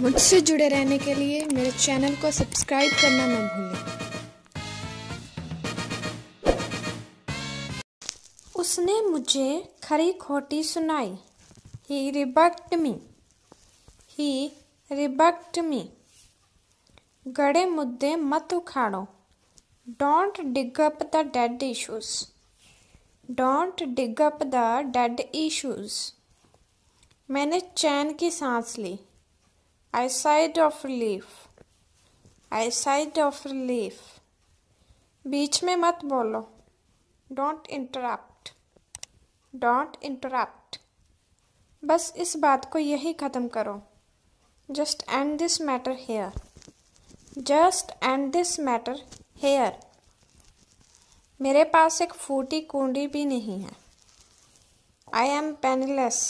मुझसे जुड़े रहने के लिए मेरे चैनल को सब्सक्राइब करना ना भूलें उसने मुझे खरी खोटी सुनाई ही रिबक्ट मी ही रिबक्ट मी गड़े मुद्दे मत उखाड़ो don't dig up the dead issues don't dig up the dead issues मैंने चैन की सांस ली I sighed of relief. I sighed of relief. बीच में मत बोलो डोंट इंटरप्ट डोंट इंटरप्ट बस इस बात को यही ख़त्म करो just end this matter here just end this matter here मेरे पास एक फूटी कुंडी भी नहीं है I am penniless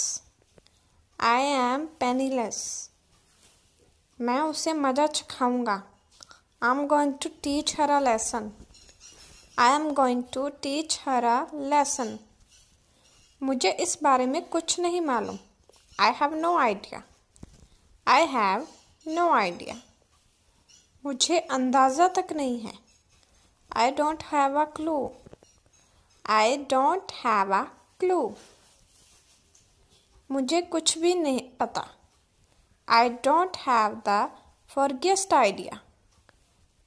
I am penniless मैं उसे मज़ा चखाऊँगा I am going to teach her a lesson I am going to teach her a lesson मुझे इस बारे में कुछ नहीं मालूम I have no idea I have no idea मुझे अंदाज़ा तक नहीं है I don't have a clue I don't have a clue मुझे कुछ भी नहीं पता I don't have the foggiest idea.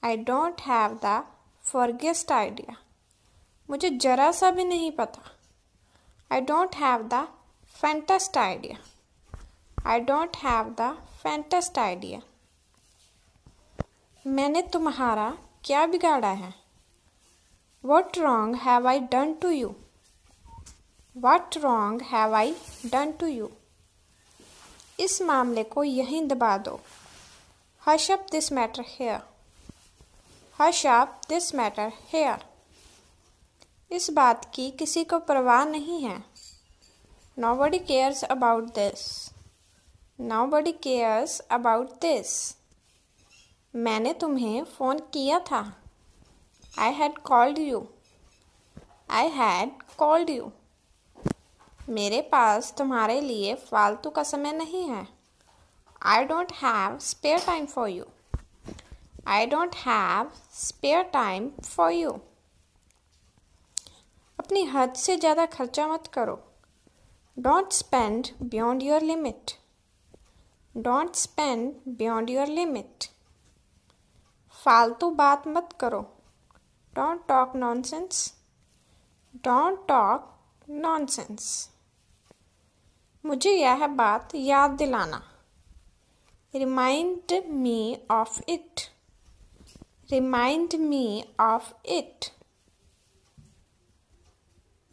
I don't have the foggiest idea. मुझे जरा सा भी नहीं पता I don't have the faintest idea I don't have the faintest idea मैंने तुम्हारा क्या बिगाड़ा है what wrong have I done to you what wrong have I done to you इस मामले को यहीं दबा दो hush up this matter here hush up this matter here इस बात की किसी को परवाह नहीं है nobody cares about this nobody cares about this मैंने तुम्हें फ़ोन किया था I had called you I had called you मेरे पास तुम्हारे लिए फालतू का समय नहीं है I don't have spare time for you I don't have spare time for you अपनी हद से ज़्यादा खर्चा मत करो don't spend beyond your limit don't spend beyond your limit फालतू बात मत करो don't talk nonsense don't talk nonsense मुझे यह बात याद दिलाना remind me of it remind me of it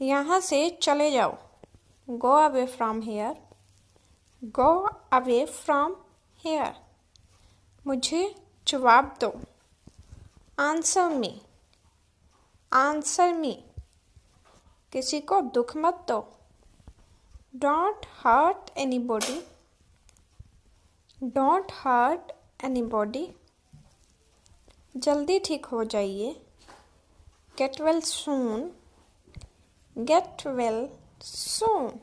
यहाँ से चले जाओ go away from here go away from here मुझे जवाब दो आंसर मी आंसर मी किसी को दुख मत दो don't hurt anybody don't hurt anybody जल्दी ठीक हो जाइए get well soon get well सून